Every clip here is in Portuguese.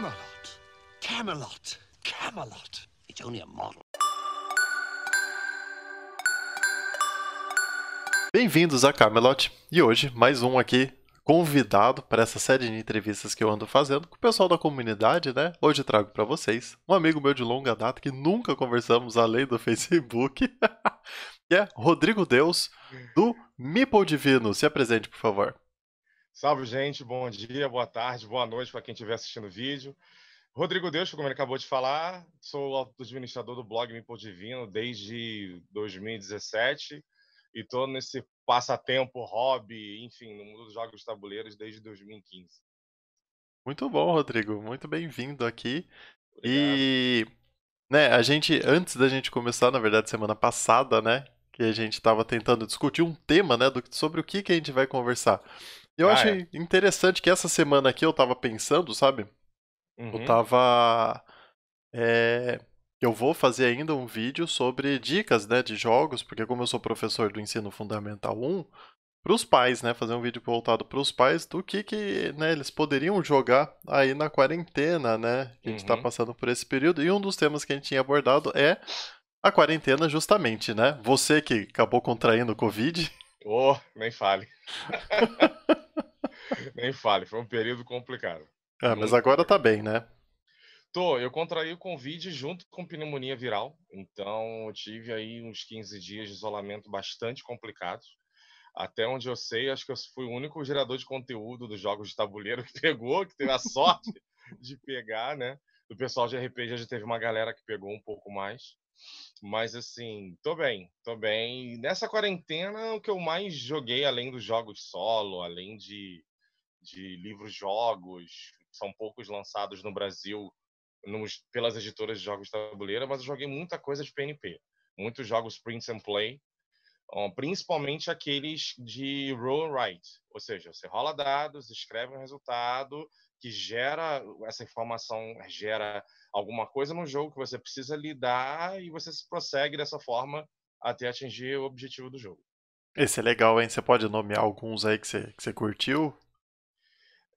Camelot. Camelot. Camelot. It's only a model. Bem-vindos a Camelot e hoje mais um aqui convidado para essa série de entrevistas que eu ando fazendo com o pessoal da comunidade, né? Hoje trago para vocês um amigo meu de longa data que nunca conversamos além do Facebook, que é Rodrigo Deus do Mipo Divino. Se apresente, por favor. Salve, gente. Bom dia, boa tarde, boa noite para quem estiver assistindo o vídeo. Rodrigo Deus, como ele acabou de falar, sou administrador do blog Mipo Divino desde 2017 e estou nesse passatempo, hobby, enfim, no mundo dos jogos de tabuleiros desde 2015. Muito bom, Rodrigo. Muito bem-vindo aqui. Obrigado. E né, a gente antes da gente começar, na verdade, semana passada, né, que a gente estava tentando discutir um tema, né, do, sobre o que que a gente vai conversar. Eu ah, é. achei é. interessante que essa semana aqui eu tava pensando, sabe? Uhum. Eu tava. É, eu vou fazer ainda um vídeo sobre dicas né, de jogos, porque como eu sou professor do ensino fundamental 1, para os pais, né? Fazer um vídeo voltado para os pais do que, que né, eles poderiam jogar aí na quarentena, né? Que a gente está uhum. passando por esse período. E um dos temas que a gente tinha abordado é a quarentena, justamente, né? Você que acabou contraindo o Covid. Oh, nem fale. nem fale, foi um período complicado. É, mas agora tá bem, né? Tô, eu contraí o Covid junto com pneumonia viral, então eu tive aí uns 15 dias de isolamento bastante complicado Até onde eu sei, acho que eu fui o único gerador de conteúdo dos jogos de tabuleiro que pegou, que teve a sorte de pegar, né? Do pessoal de RPG já teve uma galera que pegou um pouco mais. Mas assim, tô bem, tô bem. nessa quarentena, o que eu mais joguei, além dos jogos solo, além de, de livros-jogos, são poucos lançados no Brasil nos, pelas editoras de jogos de tabuleira, mas eu joguei muita coisa de PNP. Muitos jogos print and play, principalmente aqueles de roll write, ou seja, você rola dados, escreve um resultado que gera essa informação, gera alguma coisa no jogo que você precisa lidar e você se prossegue dessa forma até atingir o objetivo do jogo. Esse é legal, hein? Você pode nomear alguns aí que você, que você curtiu?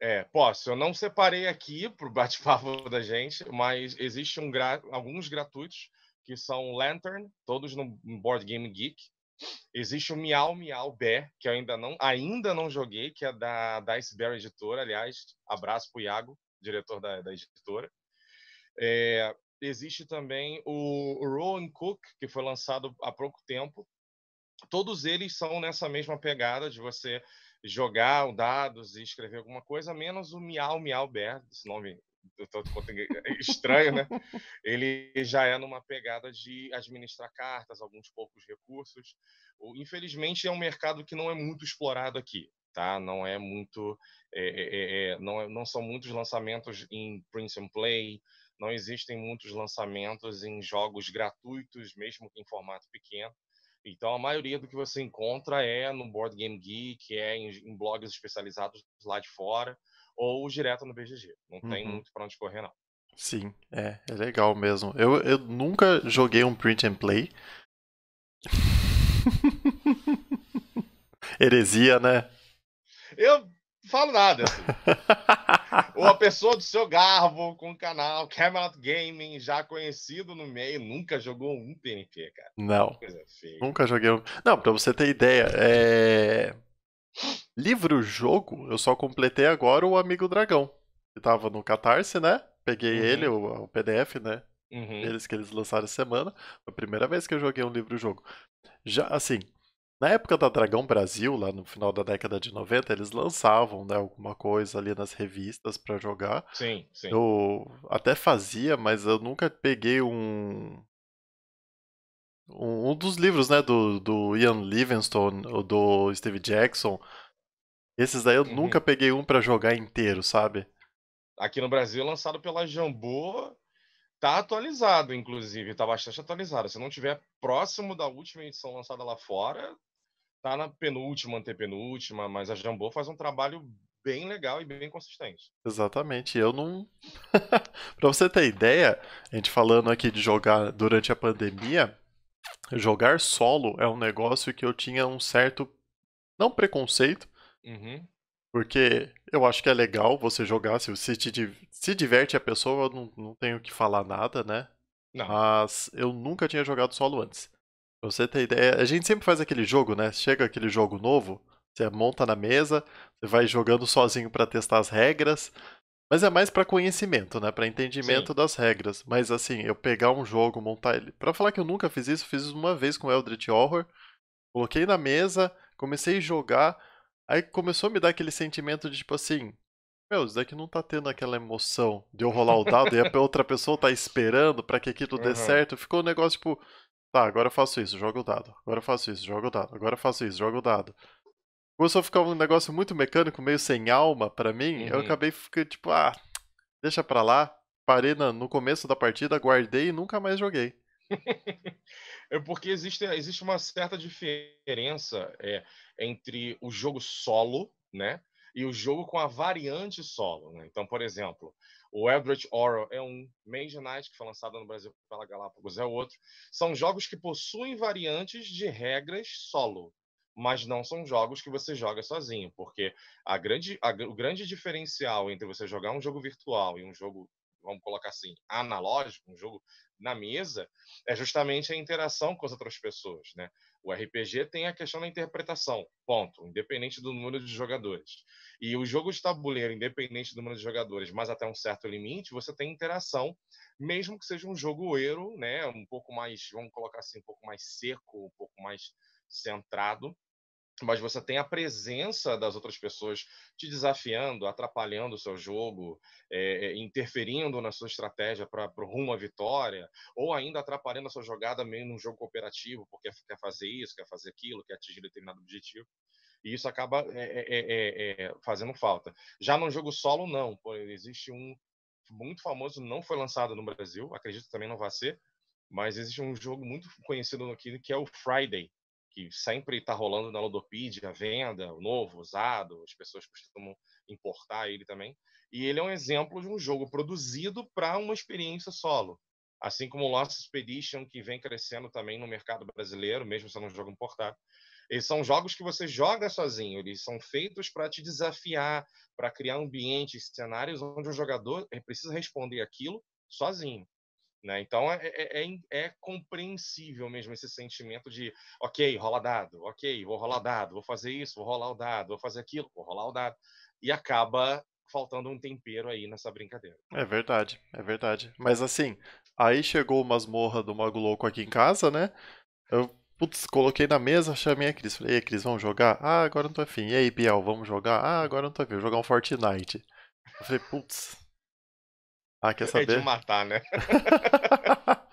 É, posso. Eu não separei aqui para o bate-papo da gente, mas existem um gra... alguns gratuitos que são Lantern, todos no Board Game Geek. Existe o Miau Miau Bé, que eu ainda não, ainda não joguei, que é da, da Bear Editora, aliás. Abraço para o Iago, diretor da, da editora. É, existe também o Rowan Cook, que foi lançado há pouco tempo. Todos eles são nessa mesma pegada de você jogar dados e escrever alguma coisa, menos o Miau Miau Bear, esse nome é, estranho, né? Ele já é numa pegada de administrar cartas, alguns poucos recursos. Infelizmente, é um mercado que não é muito explorado aqui, tá? Não é muito, é, é, é, é não, não são muitos lançamentos em Prince and Play, não existem muitos lançamentos em jogos gratuitos, mesmo em formato pequeno. Então, a maioria do que você encontra é no Board Game Geek, é em, em blogs especializados lá de fora ou direto no BGG. Não uhum. tem muito pra onde correr, não. Sim, é, é legal mesmo. Eu, eu nunca joguei um print and play. Heresia, né? Eu falo nada. Assim. Uma pessoa do seu garbo com o canal Camelot Gaming, já conhecido no meio, nunca jogou um PNP, cara. Não. Nunca joguei um. Não, pra você ter ideia, é... Livro-jogo, eu só completei agora o Amigo Dragão. Que tava no Catarse, né? Peguei uhum. ele, o, o, PDF, né? Uhum. Eles que eles lançaram essa semana. Foi a primeira vez que eu joguei um livro-jogo. Já, assim, na época da Dragão Brasil, lá no final da década de 90, eles lançavam né, alguma coisa ali nas revistas para jogar. Sim, sim. Eu até fazia, mas eu nunca peguei um, um, um dos livros, né, do, do Ian Livingstone ou do Steve Jackson. Esses daí eu uhum. nunca peguei um para jogar inteiro, sabe? Aqui no Brasil, é lançado pela Jambô, tá atualizado, inclusive, tá bastante atualizado. Se não tiver próximo da última edição lançada lá fora, tá na penúltima, antepenúltima, mas a Jambô faz um trabalho bem legal e bem consistente. Exatamente. Eu não. pra você ter ideia, a gente falando aqui de jogar durante a pandemia, jogar solo é um negócio que eu tinha um certo, não preconceito, uhum. porque eu acho que é legal você jogar, se, você te, se diverte a pessoa, eu não, não tenho que falar nada, né? Não. Mas eu nunca tinha jogado solo antes. Pra você ter ideia, a gente sempre faz aquele jogo, né? Chega aquele jogo novo, você monta na mesa, você vai jogando sozinho para testar as regras, mas é mais para conhecimento, né? Para entendimento Sim. das regras. Mas assim, eu pegar um jogo, montar ele. Para falar que eu nunca fiz isso, fiz uma vez com Eldritch Horror. Coloquei na mesa, comecei a jogar. Aí começou a me dar aquele sentimento de tipo assim, meu, isso daqui não tá tendo aquela emoção de eu rolar o dado e a outra pessoa tá esperando para que aquilo dê uhum. certo. Ficou um negócio tipo, tá, agora eu faço isso, jogo o dado. Agora eu faço isso, jogo o dado. Agora eu faço isso, jogo o dado começou a ficar um negócio muito mecânico, meio sem alma para mim. Uhum. Eu acabei ficando tipo, ah, deixa pra lá. Parei na, no começo da partida, guardei e nunca mais joguei. é porque existe, existe uma certa diferença é, entre o jogo solo, né? E o jogo com a variante solo. Né? Então, por exemplo, o Eldritch Horror é um, Mage Knight, que foi lançado no Brasil pela Galápagos, é outro. São jogos que possuem variantes de regras solo mas não são jogos que você joga sozinho, porque a grande, a, o grande diferencial entre você jogar um jogo virtual e um jogo, vamos colocar assim, analógico, um jogo na mesa, é justamente a interação com as outras pessoas, né? O RPG tem a questão da interpretação, ponto, independente do número de jogadores. E o jogo de tabuleiro, independente do número de jogadores, mas até um certo limite, você tem interação, mesmo que seja um jogo euro, né? Um pouco mais, vamos colocar assim, um pouco mais seco, um pouco mais centrado, mas você tem a presença das outras pessoas te desafiando, atrapalhando o seu jogo, é, interferindo na sua estratégia para o rumo à vitória, ou ainda atrapalhando a sua jogada meio num jogo cooperativo, porque quer fazer isso, quer fazer aquilo, quer atingir determinado objetivo. E isso acaba é, é, fazendo falta. Já no jogo solo, não. existe um muito famoso, não foi lançado no Brasil, acredito que também não vai ser, mas existe um jogo muito conhecido aqui que é o Friday, que sempre está rolando na Ludopedia, venda, novo, usado, as pessoas costumam importar ele também. E ele é um exemplo de um jogo produzido para uma experiência solo. Assim como o Lost Expedition, que vem crescendo também no mercado brasileiro, mesmo sendo um jogo importado. Eles são jogos que você joga sozinho, eles são feitos para te desafiar, para criar ambientes, cenários onde o jogador precisa responder aquilo sozinho. Né? Então é, é, é, é, compreensível mesmo esse sentimento de, ok, rola dado, ok, vou rolar dado, vou fazer isso, vou rolar o dado, vou fazer aquilo, vou rolar o dado. E acaba faltando um tempero aí nessa brincadeira. É verdade, é verdade. Mas assim, aí chegou o masmorra do Mago Louco aqui em casa, né? Eu Putz, coloquei na mesa, chamei a Cris. Falei, e aí, Cris, vamos jogar? Ah, agora não tô afim. E aí, Biel, vamos jogar? Ah, agora não tô afim. Vou jogar um Fortnite. Eu falei, putz, ah, quer saber? É de matar, né?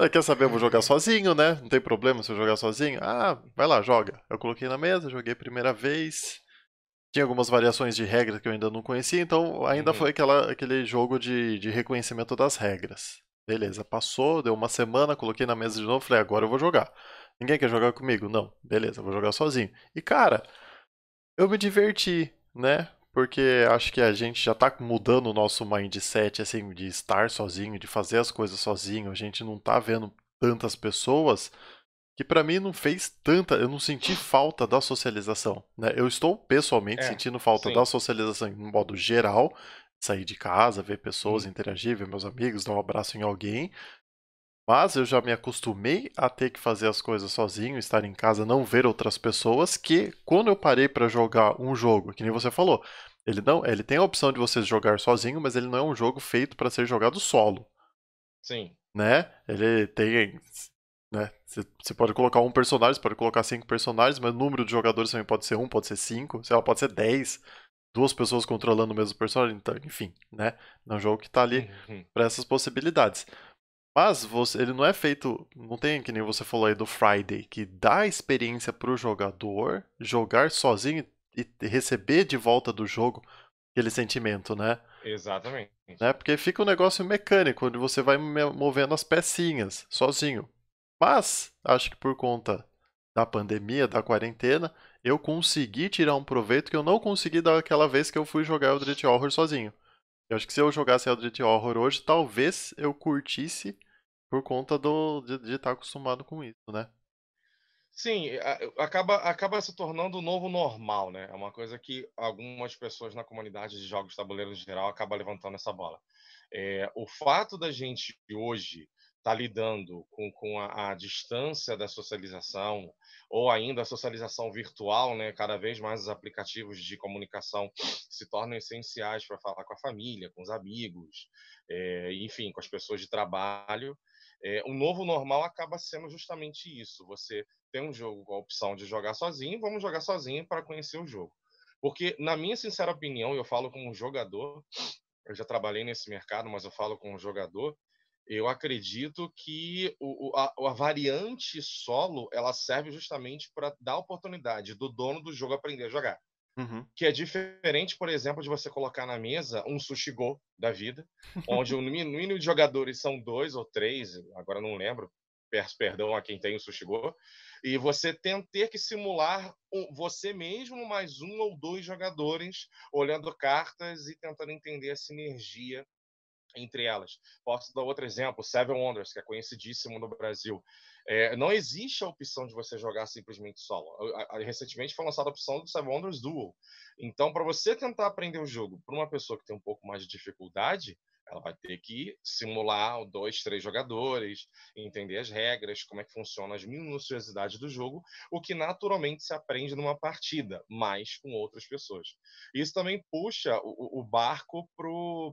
É, quer saber, eu vou jogar sozinho, né? Não tem problema se eu jogar sozinho. Ah, vai lá, joga. Eu coloquei na mesa, joguei a primeira vez. Tinha algumas variações de regras que eu ainda não conhecia, então ainda uhum. foi aquela, aquele jogo de, de reconhecimento das regras. Beleza, passou, deu uma semana, coloquei na mesa de novo, falei, agora eu vou jogar. Ninguém quer jogar comigo? Não. Beleza, vou jogar sozinho. E cara, eu me diverti, né? porque acho que a gente já tá mudando o nosso mindset, assim, de estar sozinho, de fazer as coisas sozinho, a gente não tá vendo tantas pessoas, que para mim não fez tanta, eu não senti falta da socialização, né? Eu estou pessoalmente é, sentindo falta sim. da socialização no modo geral, sair de casa, ver pessoas, interagir, ver meus amigos, dar um abraço em alguém, mas eu já me acostumei a ter que fazer as coisas sozinho, estar em casa, não ver outras pessoas, que quando eu parei para jogar um jogo, que nem você falou, ele não, ele tem a opção de você jogar sozinho, mas ele não é um jogo feito para ser jogado solo. Sim. Né? Ele tem né? Você pode colocar um personagem, você pode colocar cinco personagens, mas o número de jogadores também pode ser um, pode ser cinco, sei lá, pode ser dez, duas pessoas controlando o mesmo personagem, então, enfim, né? É um jogo que está ali uhum. para essas possibilidades. Mas você, ele não é feito, não tem que nem você falou aí do Friday, que dá experiência para o jogador jogar sozinho e receber de volta do jogo aquele sentimento, né? Exatamente. Né? Porque fica um negócio mecânico, onde você vai movendo as pecinhas sozinho. Mas, acho que por conta da pandemia, da quarentena, eu consegui tirar um proveito que eu não consegui daquela vez que eu fui jogar Eldritch Horror sozinho. Eu acho que se eu jogasse Eldritch Horror hoje, talvez eu curtisse por conta do, de estar tá acostumado com isso, né? Sim, acaba, acaba se tornando o novo normal, né? É uma coisa que algumas pessoas na comunidade de jogos de tabuleiro em geral acabam levantando essa bola. É, o fato da gente hoje estar tá lidando com, com a, a, distância da socialização, ou ainda a socialização virtual, né? Cada vez mais os aplicativos de comunicação se tornam essenciais para falar com a família, com os amigos, é, enfim, com as pessoas de trabalho é, o novo normal acaba sendo justamente isso. Você tem um jogo com a opção de jogar sozinho, vamos jogar sozinho para conhecer o jogo. Porque, na minha sincera opinião, eu falo como jogador, eu já trabalhei nesse mercado, mas eu falo como jogador, eu acredito que o, a, a variante solo ela serve justamente para dar oportunidade do dono do jogo aprender a jogar. Uhum. Que é diferente, por exemplo, de você colocar na mesa um sushi go da vida, onde o mínimo de jogadores são dois ou três, agora não lembro, peço perdão a quem tem o sushi go, e você tem, ter que simular você mesmo mais um ou dois jogadores olhando cartas e tentando entender a sinergia entre elas. Posso dar outro exemplo, Seven Wonders, que é conhecidíssimo no Brasil, é, não existe a opção de você jogar simplesmente solo. Recentemente foi lançada a opção do Seven Wonders Duel. Então, para você tentar aprender o jogo para uma pessoa que tem um pouco mais de dificuldade, ela vai ter que simular dois, três jogadores, entender as regras, como é que funciona as minuciosidades do jogo, o que naturalmente se aprende numa partida, mas com outras pessoas. Isso também puxa o, o barco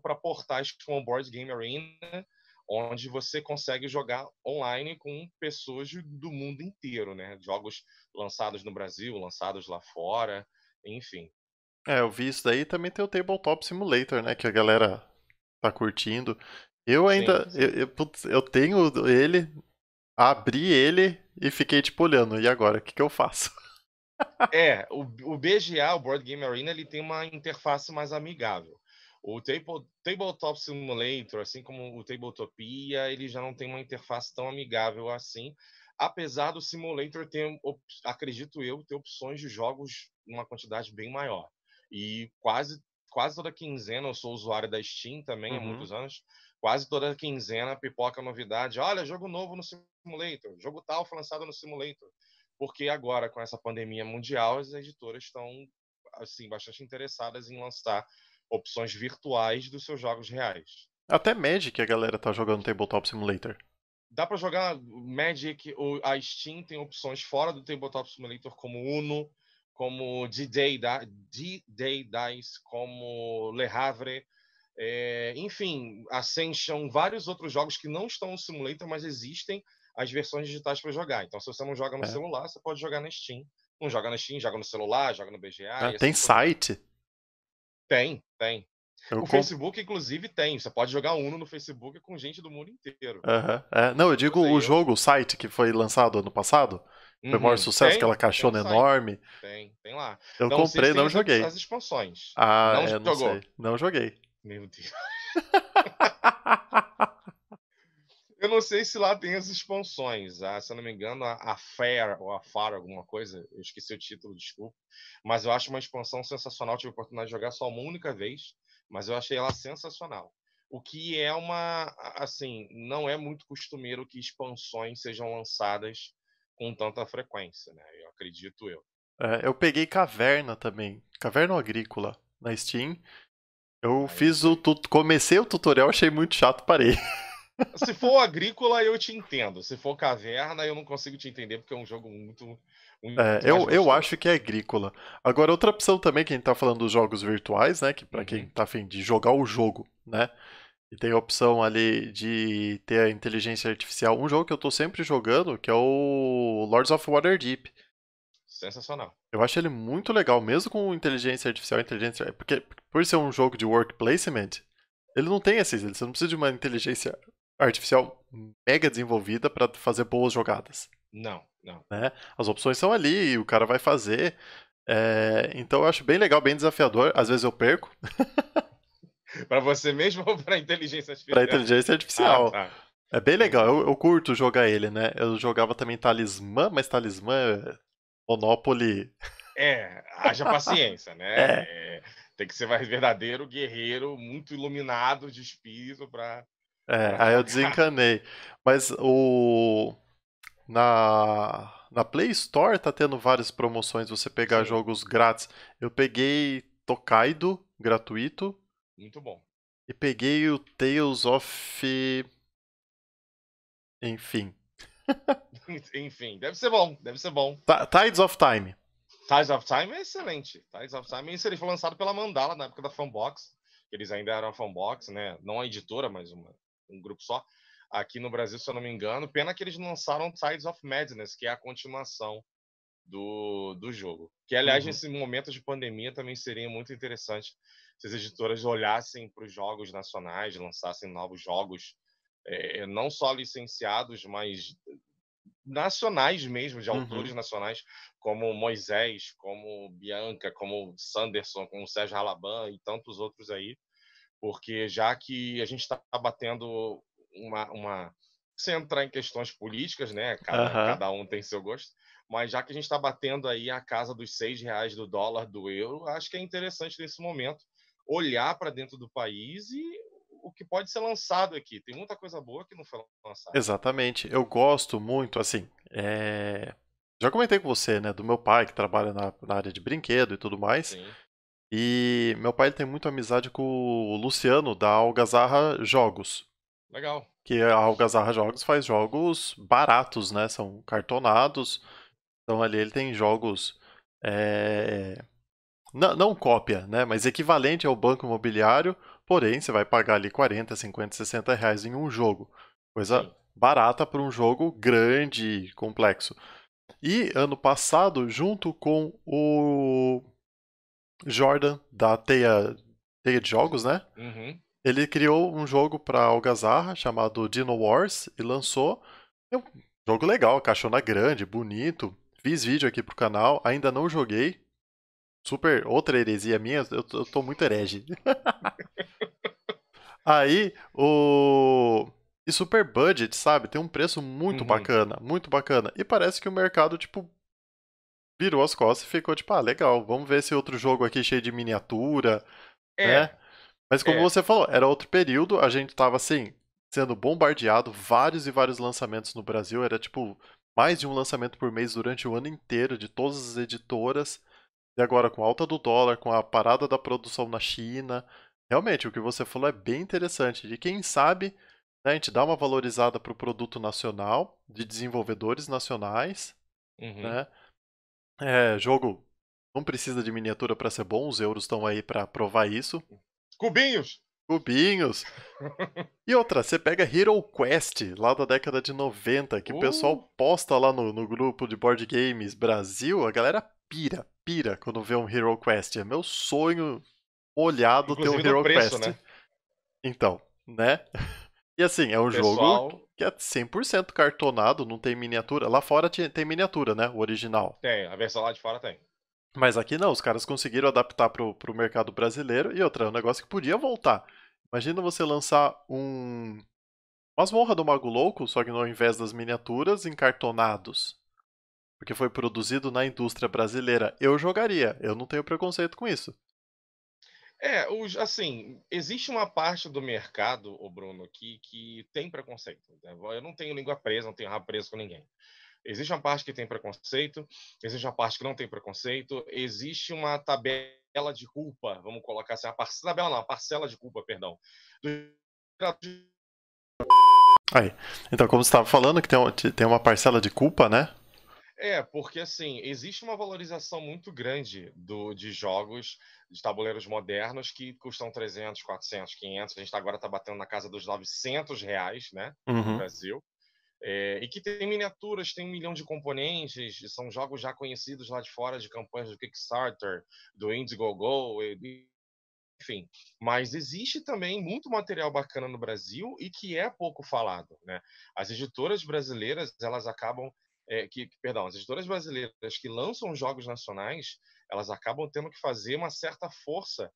para portais como Board Game Arena, onde você consegue jogar online com pessoas do mundo inteiro, né? Jogos lançados no Brasil, lançados lá fora, enfim. É, eu vi isso daí também tem o Tabletop Simulator, né? Que a galera tá curtindo. Eu ainda. Sim, sim. Eu, eu, putz, eu, tenho ele, abri ele e fiquei tipo olhando. E agora? O que, que eu faço? é, o, o BGA, o Board Game Arena, ele tem uma interface mais amigável. O Table, Tabletop Simulator, assim como o Tabletopia, ele já não tem uma interface tão amigável assim, apesar do Simulator ter, acredito eu, ter opções de jogos uma quantidade bem maior. E quase quase toda quinzena, eu sou usuário da Steam também uhum. há muitos anos, quase toda quinzena pipoca novidade. Olha, jogo novo no Simulator, jogo tal foi lançado no Simulator. Porque agora, com essa pandemia mundial, as editoras estão assim bastante interessadas em lançar opções virtuais dos seus jogos reais. Até Magic a galera tá jogando Tabletop Simulator. Dá para jogar Magic, a Steam tem opções fora do Tabletop Simulator, como Uno, como D-Day Dice, como Le Havre, é, enfim, Ascension, vários outros jogos que não estão no Simulator, mas existem as versões digitais para jogar. Então, se você não joga no é. celular, você pode jogar na Steam. Não joga na Steam, joga no celular, joga no BGA. Ah, tem assim site. Tem, tem. Eu o Facebook, inclusive, tem. Você pode jogar Uno no Facebook com gente do mundo inteiro. Uhum. É, não, eu digo o é jogo, o site que foi lançado ano passado. Uhum. Foi o maior uhum. sucesso, tem, aquela caixona tem enorme. Tem, tem lá. Eu comprei, não joguei. As expansões. Ah, não, é, não, sei. não joguei. Meu Deus. Eu não sei se lá tem as expansões. Ah, se eu não me engano, a, a Fair ou a Far, alguma coisa, eu esqueci o título, desculpa. Mas eu acho uma expansão sensacional. Tive a oportunidade de jogar só uma única vez, mas eu achei ela sensacional. O que é uma. Assim, não é muito costumeiro que expansões sejam lançadas com tanta frequência, né? Eu acredito eu. É, eu peguei Caverna também, Caverna Agrícola, na Steam. Eu Aí. fiz o. Tu... Comecei o tutorial, achei muito chato, parei. Se for agrícola, eu te entendo. Se for caverna, eu não consigo te entender, porque é um jogo muito. muito é, eu, eu acho que é agrícola. Agora, outra opção também, que a gente tá falando dos jogos virtuais, né? Que para uhum. quem tá afim de jogar o jogo, né? E tem a opção ali de ter a inteligência artificial. Um jogo que eu tô sempre jogando, que é o Lords of Waterdeep. Sensacional. Eu acho ele muito legal, mesmo com inteligência artificial, inteligência. É, porque por ser um jogo de work placement, ele não tem esses. Você não precisa de uma inteligência artificial mega desenvolvida para fazer boas jogadas. Não, não. Né? As opções são ali e o cara vai fazer. É... Então eu acho bem legal, bem desafiador. Às vezes eu perco. para você mesmo ou para inteligência artificial? Para inteligência artificial. Ah, tá. É bem legal, eu, eu, curto jogar ele, né? Eu jogava também Talismã, mas Talismã é Monopoly. É, haja paciência, né? É. É, tem que ser mais verdadeiro, guerreiro, muito iluminado de espírito para é, aí eu desencanei. Mas o. Na, na Play Store tá tendo várias promoções você pegar Sim. jogos grátis. Eu peguei Tokaido, gratuito. Muito bom. E peguei o Tales of. Enfim. Enfim, deve ser bom, deve ser bom. T Tides of Time. Tides of Time é excelente. Tides of Time, isso ele foi lançado pela Mandala na época da Fanbox. Eles ainda eram a Fanbox, né? Não a editora, mas uma, um grupo só, aqui no Brasil, se eu não me engano. Pena que eles lançaram Tides of Madness, que é a continuação do, do jogo. Que, aliás, uhum. nesse momento de pandemia também seria muito interessante se as editoras olhassem para os jogos nacionais, lançassem novos jogos, é, não só licenciados, mas nacionais mesmo, de uhum. autores nacionais, como Moisés, como Bianca, como Sanderson, como Sérgio Alaban e tantos outros aí, porque já que a gente está batendo uma, uma, sem entrar em questões políticas, né? Cada, uhum. cada um tem seu gosto. Mas já que a gente está batendo aí a casa dos seis reais do dólar, do euro, acho que é interessante nesse momento olhar para dentro do país e o que pode ser lançado aqui. Tem muita coisa boa que não foi lançada. Exatamente. Eu gosto muito, assim. É... Já comentei com você, né? Do meu pai que trabalha na, na área de brinquedo e tudo mais. Sim. E meu pai tem muita amizade com o Luciano da Algazarra Jogos. Legal. Que a Algazarra Jogos faz jogos baratos, né? São cartonados. Então ali ele tem jogos. É... Não, não cópia, né? Mas equivalente ao banco imobiliário. Porém, você vai pagar ali 40, 50, 60 reais em um jogo. Coisa Sim. barata para um jogo grande e complexo. E ano passado, junto com o Jordan, da Teia, teia de Jogos, né? Uhum. Ele criou um jogo para Algazarra chamado Dino Wars e lançou. É um jogo legal, caixona grande, bonito. Fiz vídeo aqui pro canal, ainda não joguei. Super, outra heresia minha, eu, eu tô muito herege. Aí, o. E super budget, sabe? Tem um preço muito uhum. bacana, muito bacana. E parece que o mercado, tipo, virou as costas e ficou tipo, ah, legal, vamos ver esse outro jogo aqui cheio de miniatura, é. né? Mas como é. você falou, era outro período, a gente tava assim, sendo bombardeado, vários e vários lançamentos no Brasil, era tipo mais de um lançamento por mês durante o ano inteiro de todas as editoras. E agora com a alta do dólar, com a parada da produção na China, realmente o que você falou é bem interessante. De quem sabe, né, a gente dá uma valorizada para o produto nacional, de desenvolvedores nacionais, uhum. né? É, jogo não precisa de miniatura para ser bom, os euros estão aí para provar isso. Cubinhos! Cubinhos! e outra, você pega Hero Quest, lá da década de 90, que uh. o pessoal uh. posta lá no, no grupo de board games Brasil, a galera pira, pira quando vê um Hero Quest. É meu sonho olhado Inclusive ter um Hero preço, Quest. Né? Então, né? E assim, é um pessoal... jogo que é 100% cartonado, não tem miniatura. Lá fora tem miniatura, né? O original. Tem, a versão lá de fora tem. Mas aqui não, os caras conseguiram adaptar pro, pro mercado brasileiro. E outra, é um negócio que podia voltar. Imagina você lançar um. Masmorra do Mago Louco, só que ao invés das miniaturas, encartonados. Porque foi produzido na indústria brasileira. Eu jogaria, eu não tenho preconceito com isso. É, os, assim, existe uma parte do mercado, o Bruno, que, que tem preconceito. Eu não tenho língua presa, não tenho rabo preso com ninguém. Existe uma parte que tem preconceito, existe uma parte que não tem preconceito, existe uma tabela de culpa, vamos colocar assim, a parcela, tabela não, a parcela de culpa, perdão, do... Aí. Então, como você estava falando, que tem, tem uma parcela de culpa, né? É, porque assim, existe uma valorização muito grande do, de jogos de tabuleiros modernos que custam 300, 400, 500. A gente tá agora está batendo na casa dos 900 reais, né, uhum. no Brasil. É, e que tem miniaturas, tem um milhão de componentes, são jogos já conhecidos lá de fora de campanhas do Kickstarter, do Indiegogo, enfim. Mas existe também muito material bacana no Brasil e que é pouco falado, né? As editoras brasileiras, elas acabam é, que, perdão, as editoras brasileiras que lançam jogos nacionais, elas acabam tendo que fazer uma certa força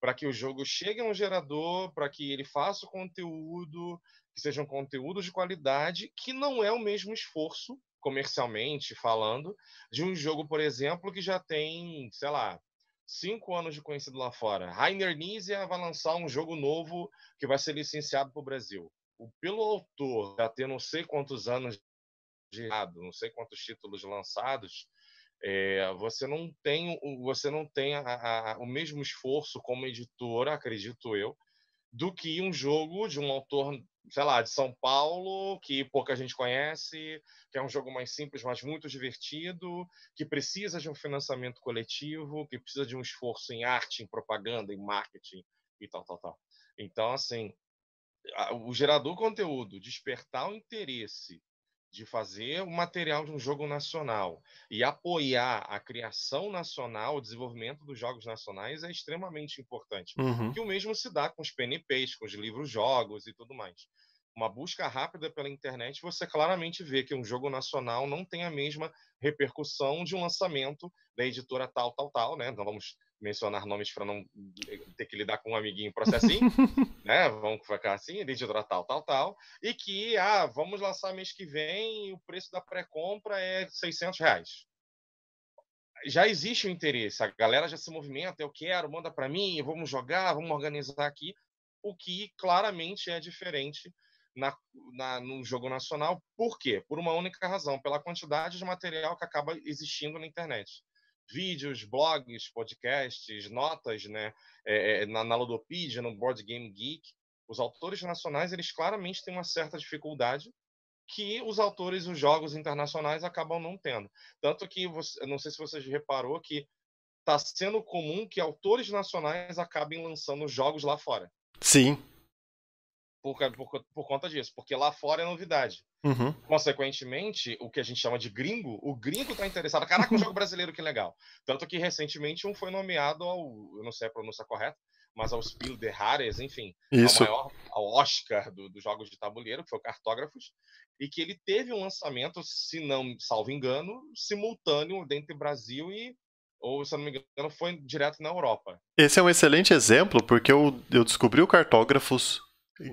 para que o jogo chegue a um gerador, para que ele faça o conteúdo, que seja um conteúdo de qualidade, que não é o mesmo esforço, comercialmente falando, de um jogo, por exemplo, que já tem, sei lá, cinco anos de conhecido lá fora. Rainer Nizia vai lançar um jogo novo que vai ser licenciado para o Brasil. Pelo autor já ter não sei quantos anos elogiado, ah, não sei quantos títulos lançados, é, você não tem, você não tem a, a, o mesmo esforço como editora, acredito eu, do que um jogo de um autor, sei lá, de São Paulo, que pouca gente conhece, que é um jogo mais simples, mas muito divertido, que precisa de um financiamento coletivo, que precisa de um esforço em arte, em propaganda, em marketing e tal, tal, tal. Então, assim, o gerador conteúdo despertar o interesse de fazer o material de um jogo nacional e apoiar a criação nacional, o desenvolvimento dos jogos nacionais é extremamente importante. Uhum. Que o mesmo se dá com os PNPs, com os livros jogos e tudo mais. Uma busca rápida pela internet, você claramente vê que um jogo nacional não tem a mesma repercussão de um lançamento da editora tal, tal, tal, né? Não vamos mencionar nomes para não ter que lidar com um amiguinho processinho, né? Vamos ficar assim, identidade tal, tal, tal. E que, ah, vamos lançar mês que vem e o preço da pré-compra é 600 reais. Já existe o interesse, a galera já se movimenta, eu quero, manda para mim, vamos jogar, vamos organizar aqui. O que claramente é diferente na, na, no jogo nacional. Por quê? Por uma única razão, pela quantidade de material que acaba existindo na internet vídeos, blogs, podcasts, notas, né? É, é, na, na Ludopedia, no Board Game Geek, os autores nacionais eles claramente têm uma certa dificuldade que os autores os jogos internacionais acabam não tendo. Tanto que você, não sei se você reparou que está sendo comum que autores nacionais acabem lançando jogos lá fora. Sim, por, por, por, conta disso, porque lá fora é novidade. Uhum. Consequentemente, o que a gente chama de gringo, o gringo tá interessado. Caraca, um uhum. jogo brasileiro que legal. Tanto que recentemente um foi nomeado ao, eu não sei a pronúncia correta, mas ao Spiel de Rares, enfim, Isso. Ao, maior, ao Oscar dos do jogos de tabuleiro, que foi o Cartógrafos, e que ele teve um lançamento, se não salvo engano, simultâneo do Brasil e ou se eu não me engano, foi direto na Europa. Esse é um excelente exemplo, porque eu, eu descobri o Cartógrafos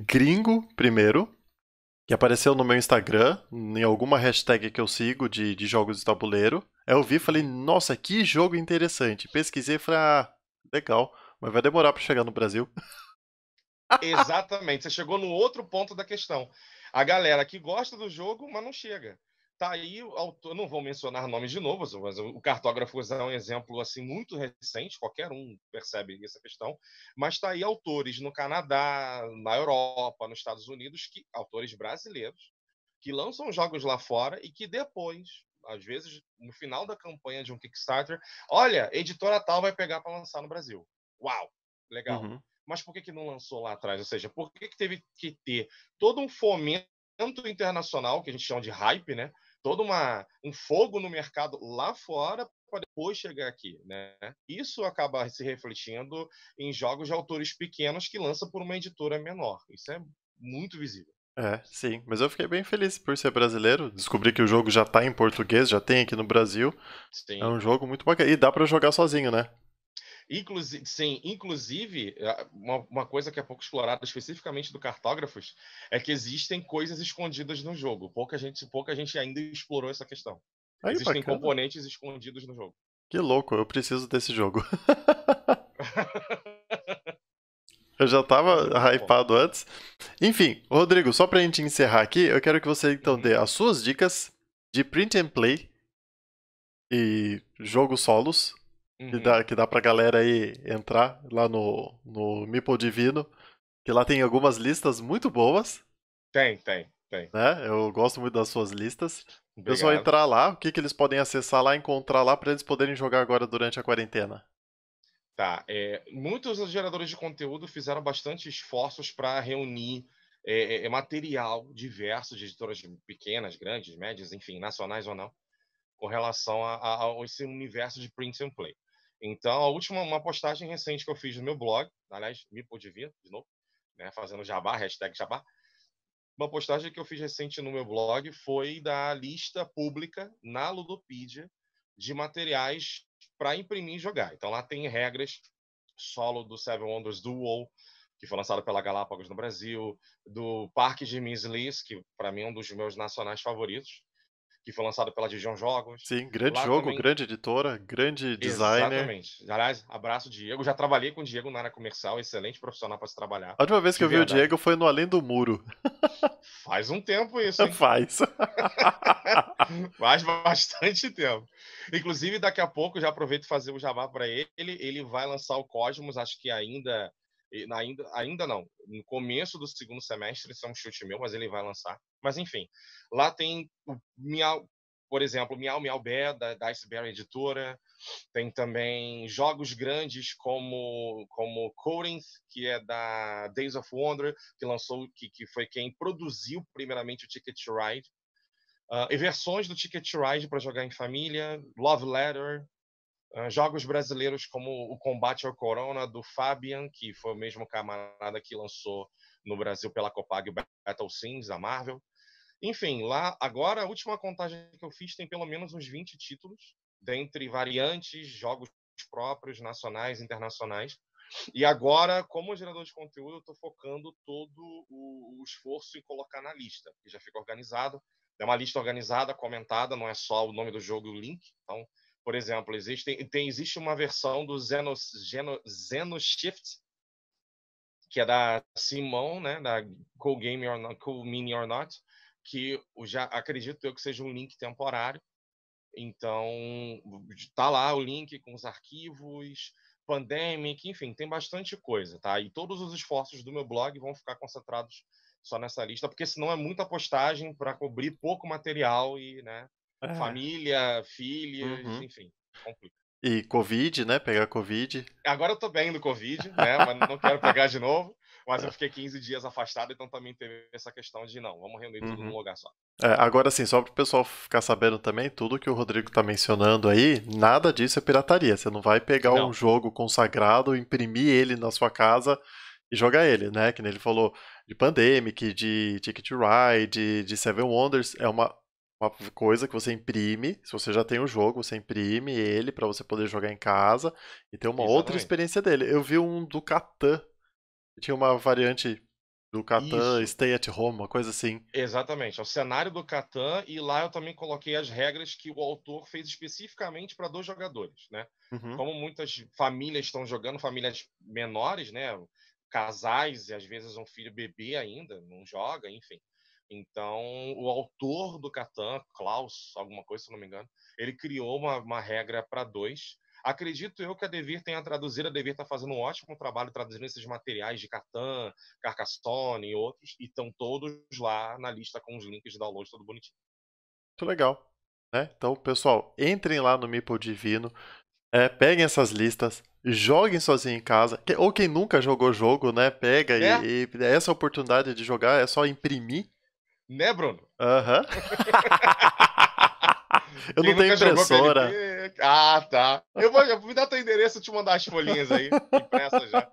gringo primeiro, que apareceu no meu Instagram, em alguma hashtag que eu sigo de, de jogos de tabuleiro. Aí eu vi e falei, nossa, que jogo interessante. Pesquisei e falei, ah, legal, mas vai demorar para chegar no Brasil. Exatamente, você chegou no outro ponto da questão. A galera que gosta do jogo, mas não chega. Tá aí o autor, não vou mencionar nomes de novo, mas o cartógrafo é um exemplo assim muito recente, qualquer um percebe essa questão, mas tá aí autores no Canadá, na Europa, nos Estados Unidos, que autores brasileiros que lançam jogos lá fora e que depois, às vezes, no final da campanha de um Kickstarter, olha, editora tal vai pegar para lançar no Brasil. Uau, legal. Uhum mas por que, que não lançou lá atrás? Ou seja, por que, que teve que ter todo um fomento tanto internacional, que a gente chama de hype, né? Todo uma, um fogo no mercado lá fora para depois chegar aqui, né? Isso acaba se refletindo em jogos de autores pequenos que lança por uma editora menor. Isso é muito visível. É, sim, mas eu fiquei bem feliz por ser brasileiro, descobri que o jogo já tá em português, já tem aqui no Brasil. Sim. É um jogo muito bacana e dá para jogar sozinho, né? Inclusive, sim, inclusive, eh, uma, uma, coisa que é pouco explorada, especificamente do cartógrafos, é que existem coisas escondidas no jogo. Pouca gente, pouca gente ainda explorou essa questão. Aí, existem bacana. componentes escondidos no jogo. Que louco, eu preciso desse jogo. eu já tava é hypado antes. Enfim, Rodrigo, só pra gente encerrar aqui, eu quero que você então uhum. dê as suas dicas de print and play e jogos solos Uhum. Que, dá, que dá pra galera aí entrar lá no, no Meeple Divino. Que lá tem algumas listas muito boas. Tem, tem, tem. Né? Eu gosto muito das suas listas. Obrigado. É só entrar lá, o que, que eles podem acessar lá, encontrar lá para eles poderem jogar agora durante a quarentena. Tá. É, muitos geradores de conteúdo fizeram bastante esforços para reunir é, é, é, material diverso de editoras pequenas, grandes, médias, enfim, nacionais ou não, com relação a, a, a, esse universo de print and play. Então, a última, uma postagem recente que eu fiz no meu blog, aliás, me vir de novo, né, fazendo jabá, hashtag jabá, uma postagem que eu fiz recente no meu blog foi da lista pública na Ludopedia de materiais para imprimir e jogar. Então, lá tem regras solo do Seven Wonders do WoW, que foi lançado pela Galápagos no Brasil, do Parque de Mislis, que para mim é um dos meus nacionais favoritos, que foi lançado pela Dijon Jogos. Sim, grande Lá jogo, também... grande editora, grande designer. Exatamente. Aliás, abraço, Diego. Já trabalhei com o Diego na área comercial, excelente profissional para se trabalhar. A última vez que eu verdade. vi o Diego foi no Além do Muro. Faz um tempo isso, hein? Faz. Faz bastante tempo. Inclusive, daqui a pouco, já aproveito fazer o jabá para ele. Ele vai lançar o Cosmos, acho que ainda ainda, ainda não, no começo do segundo semestre, isso é um chute meu, mas ele vai lançar. Mas enfim, lá tem o Miau, por exemplo, Miau Miau Bé, da, da Iceberg Editora, tem também jogos grandes como como Corinth, que é da Days of Wonder, que lançou, que, que foi quem produziu primeiramente o Ticket to Ride, uh, e versões do Ticket to Ride para jogar em família, Love Letter, jogos brasileiros como o Combate ao Corona do Fabian, que foi o mesmo camarada que lançou no Brasil pela Copag o Battle Sims, a Marvel. Enfim, lá agora a última contagem que eu fiz tem pelo menos uns 20 títulos, dentre variantes, jogos próprios, nacionais, internacionais. E agora, como gerador de conteúdo, eu estou focando todo o, o esforço em colocar na lista, que já fica organizado. É uma lista organizada, comentada, não é só o nome do jogo e o link. Então, por exemplo, existe, tem, existe uma versão do Zeno, Shift, que é da Simon, né, da Cool Game or Not, Cool Mini or Not, que já acredito eu que seja um link temporário. Então, tá lá o link com os arquivos, Pandemic, enfim, tem bastante coisa, tá? E todos os esforços do meu blog vão ficar concentrados só nessa lista, porque senão é muita postagem para cobrir pouco material e, né, é. Família, filhos, uhum. enfim, complica. E Covid, né? Pegar Covid. Agora eu tô bem do Covid, né? Mas não quero pegar de novo. Mas eu é. fiquei 15 dias afastado, então também teve essa questão de não, vamos reunir uhum. tudo num uhum. lugar só. É, agora sim, só para o pessoal ficar sabendo também, tudo que o Rodrigo está mencionando aí, nada disso é pirataria. Você não vai pegar não. um jogo consagrado, imprimir ele na sua casa e jogar ele, né? Que nem ele falou de Pandemic, de Ticket Ride, de Seven Wonders, é uma uma coisa que você imprime. Se você já tem o jogo, você imprime ele para você poder jogar em casa e ter uma Exatamente. outra experiência dele. Eu vi um do Catan. Tinha uma variante do Catan, Isso. Stay at Home, uma coisa assim. Exatamente, é o cenário do Catan e lá eu também coloquei as regras que o autor fez especificamente para dois jogadores, né? Uhum. Como muitas famílias estão jogando, famílias menores, né? Casais e às vezes um filho bebê ainda não joga, enfim. Então, o autor do Catan, Klaus, alguma coisa, se não me engano, ele criou uma, uma regra para dois. Acredito eu que a Devir tenha traduzido, a Devir está fazendo um ótimo trabalho traduzindo esses materiais de Catan, Carcassonne e outros, e estão todos lá na lista com os links de download, tudo bonitinho. Muito legal. Né? Então, pessoal, entrem lá no Meeple Divino, é, peguem essas listas, joguem sozinho em casa. Ou quem nunca jogou jogo, né? Pega é. e, e é essa oportunidade de jogar é só imprimir né, Bruno? Aham. Uhum. eu não tenho impressora. Ah, tá. Eu vou, eu vou me dar teu endereço e te mandar as folhinhas aí, impressa já.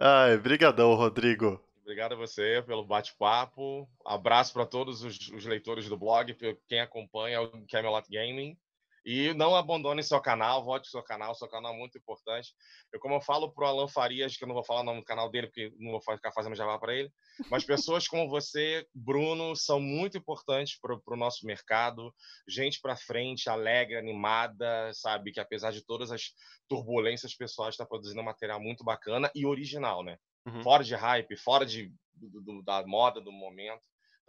Ai, brigadão, Rodrigo. Obrigado a você pelo bate-papo. Abraço para todos os, os, leitores do blog, quem acompanha o Camelot Gaming. E não abandone seu canal, vote seu canal, seu canal é muito importante. Eu, como eu falo para o Alan Farias, que eu não vou falar o nome do canal dele, porque não vou ficar fazendo jabá para ele, mas pessoas como você, Bruno, são muito importantes para o nosso mercado. Gente para frente, alegre, animada, sabe? Que apesar de todas as turbulências pessoais, está produzindo um material muito bacana e original, né? Uhum. Fora de hype, fora de, do, do, da moda do momento.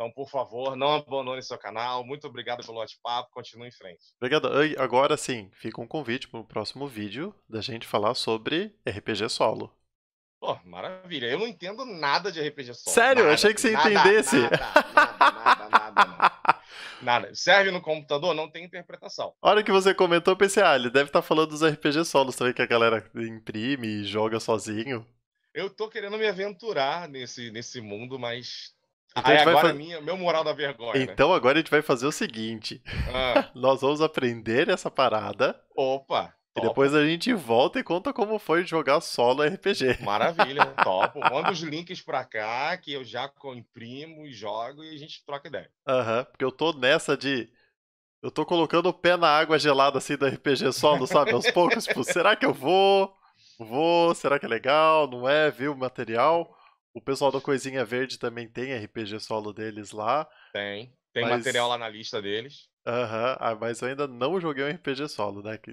Então, por favor, não abandone seu canal. Muito obrigado pelo bate-papo. Continue em frente. Obrigado. E agora sim, fica um convite para o próximo vídeo da gente falar sobre RPG solo. Pô, maravilha. Eu não entendo nada de RPG solo. Sério? Nada, achei que você nada, entendesse. Nada, nada, nada, nada, nada, nada. Serve no computador, não tem interpretação. A hora que você comentou, pensei, ah, ele deve estar tá falando dos RPG solos também, que a galera imprime e joga sozinho. Eu tô querendo me aventurar nesse, nesse mundo, mas então Aí agora é fazer... minha, meu moral da vergonha. Né? Então agora a gente vai fazer o seguinte: ah. nós vamos aprender essa parada. Opa! E depois a gente volta e conta como foi jogar solo RPG. Maravilha, né? topo. Manda os links pra cá que eu já imprimo e jogo e a gente troca ideia. Aham, uhum, porque eu tô nessa de. Eu tô colocando o pé na água gelada assim do RPG solo, sabe? Aos poucos, tipo, será que eu vou? Vou? Será que é legal? Não é? Viu o material? O pessoal da Coisinha Verde também tem RPG solo deles lá. Tem. Tem mas... material lá na lista deles. Aham, uhum. ah, mas eu ainda não joguei um RPG solo, né? Que,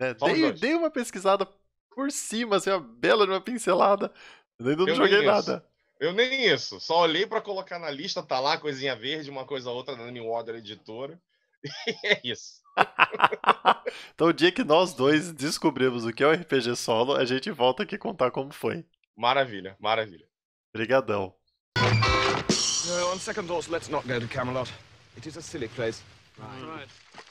né? Dei, dei, uma pesquisada por cima, assim, uma bela de uma pincelada. Eu ainda não eu joguei nada. Eu nem isso. Só olhei para colocar na lista, tá lá, coisinha verde, uma coisa ou outra da New Order Editora. E é isso. então, o dia que nós dois descobrimos o que é o um RPG solo, a gente volta aqui contar como foi. Maravilha, maravilha. Obrigadão. No, uh, on second thoughts, let's not go to Camelot. It is a silly place. Right. right.